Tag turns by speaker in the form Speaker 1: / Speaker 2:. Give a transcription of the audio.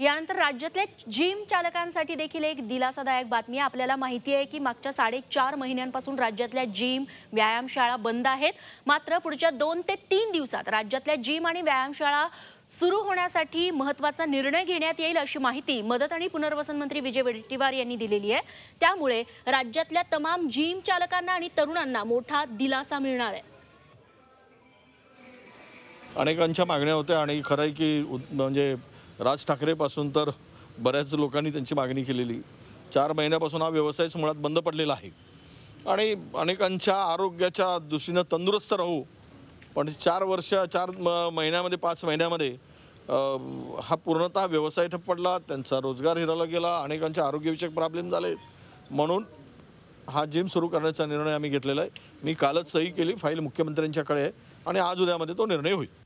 Speaker 1: यानंतर राज्यातल्या जिम चालकांसाठी देखील एक दिलासादायक बातमी आहे आपल्याला माहिती आहे की मागच्या साडेचार महिन्यांपासून राज्यातल्या जिम व्यायामशाळा बंद आहेत मात्र पुढच्या दोन ते तीन दिवसात राज्यातल्या जिम आणि व्यायामशाळा सुरू होण्यासाठी महत्वाचा निर्णय घेण्यात येईल अशी माहिती मदत आणि पुनर्वसन मंत्री विजय वडेट्टीवार यांनी दिलेली आहे त्यामुळे राज्यातल्या तमाम जिम चालकांना आणि तरुणांना मोठा दिलासा मिळणार आहे
Speaker 2: अनेकांच्या मागण्या होत्या आणि खरं की म्हणजे राज ठाकरेपासून तर बऱ्याच लोकांनी त्यांची मागणी केलेली चार महिन्यापासून हा व्यवसायच मुळात बंद पडलेला आहे आणि अनेकांच्या आरोग्याच्या दृष्टीनं तंदुरुस्त राहू पण चार वर्ष चार म महिन्यामध्ये पाच महिन्यामध्ये हा पूर्णतः व्यवसाय ठप्प पडला त्यांचा रोजगार हिरावला गेला अनेकांच्या आरोग्यविषयक प्रॉब्लेम झाले म्हणून हा जिम सुरू करण्याचा निर्णय आम्ही घेतलेला आहे मी कालच सही केली फाईल मुख्यमंत्र्यांच्याकडे आहे आणि आज उद्यामध्ये तो निर्णय होईल